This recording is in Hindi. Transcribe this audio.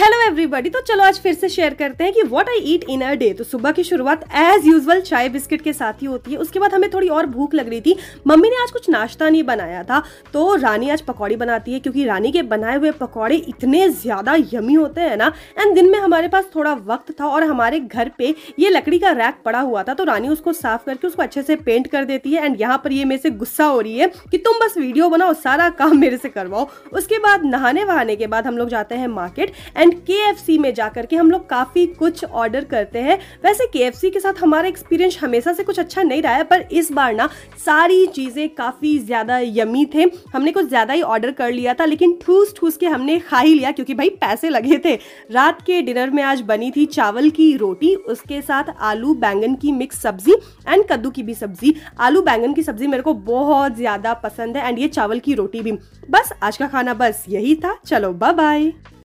हेलो एवरीबॉडी तो चलो आज फिर से शेयर करते हैं कि what I eat in a day तो सुबह की शुरुआत एज यूजुअल चाय बिस्किट के साथ ही होती है उसके बाद हमें थोड़ी और भूख लग रही थी मम्मी ने आज कुछ नाश्ता नहीं बनाया था तो रानी आज पकौड़ी बनाती है क्योंकि रानी के बनाए हुए पकौड़े इतने ज़्यादा यमी होते हैं ना एंड दिन में हमारे पास थोड़ा वक्त था और हमारे घर पे ये लकड़ी का रैक पड़ा हुआ था तो रानी उसको साफ करके उसको अच्छे से पेंट कर देती है एंड यहाँ पर ये मेरे से गुस्सा हो रही है कि तुम बस वीडियो बनाओ सारा काम मेरे से करवाओ उसके बाद नहाने वहाने के बाद हम लोग जाते हैं मार्केट एंड एंड के में जाकर के हम लोग काफ़ी कुछ ऑर्डर करते हैं वैसे के के साथ हमारा एक्सपीरियंस हमेशा से कुछ अच्छा नहीं रहा है पर इस बार ना सारी चीज़ें काफ़ी ज़्यादा यमी थे हमने कुछ ज़्यादा ही ऑर्डर कर लिया था लेकिन ठूस ठूस के हमने खा ही लिया क्योंकि भाई पैसे लगे थे रात के डिनर में आज बनी थी चावल की रोटी उसके साथ आलू बैंगन की मिक्स सब्जी एंड कद्दू की भी सब्जी आलू बैंगन की सब्जी मेरे को बहुत ज़्यादा पसंद है एंड ये चावल की रोटी भी बस आज का खाना बस यही था चलो बाय बाय